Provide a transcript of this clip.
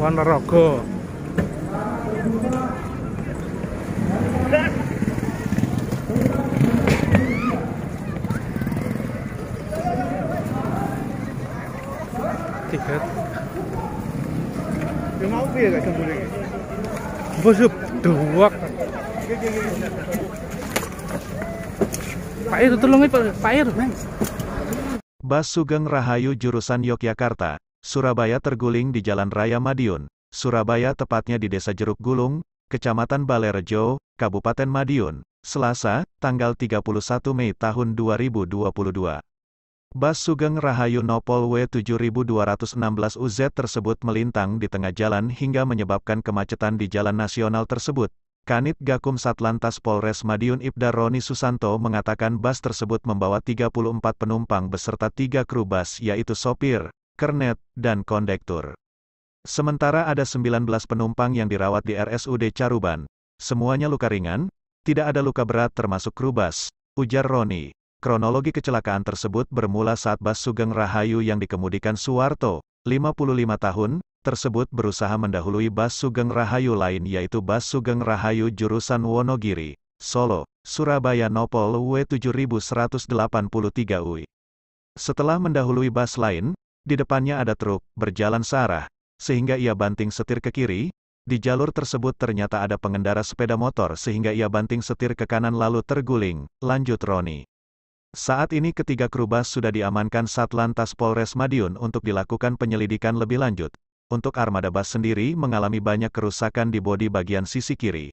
Ponorogo tiket ya mau piye gak cemburu iki bosuk duwak Pak Ir tolong Pak Ir Basugeng Rahayu jurusan Yogyakarta Surabaya terguling di Jalan Raya Madiun, Surabaya tepatnya di Desa Jeruk Gulung, Kecamatan Balerejo, Kabupaten Madiun, Selasa, tanggal 31 Mei tahun 2022. Bas Sugeng Rahayu Nopol W7216 UZ tersebut melintang di tengah jalan hingga menyebabkan kemacetan di jalan nasional tersebut. Kanit Gakum Satlantas Polres Madiun Ibda Roni Susanto mengatakan bas tersebut membawa 34 penumpang beserta 3 kru bas yaitu sopir, kernet, dan kondektur. Sementara ada 19 penumpang yang dirawat di RSUD Caruban, semuanya luka ringan, tidak ada luka berat termasuk Krubas, ujar Roni. Kronologi kecelakaan tersebut bermula saat Bas Sugeng Rahayu yang dikemudikan Suwarto, 55 tahun, tersebut berusaha mendahului Bas Sugeng Rahayu lain yaitu Bas Sugeng Rahayu jurusan Wonogiri, Solo, Surabaya Nopol W7183 UI. Setelah mendahului bas lain, di depannya ada truk, berjalan searah, sehingga ia banting setir ke kiri, di jalur tersebut ternyata ada pengendara sepeda motor sehingga ia banting setir ke kanan lalu terguling, lanjut Roni. Saat ini ketiga kerubas sudah diamankan Satlantas Polres Madiun untuk dilakukan penyelidikan lebih lanjut. Untuk armada bus sendiri mengalami banyak kerusakan di bodi bagian sisi kiri.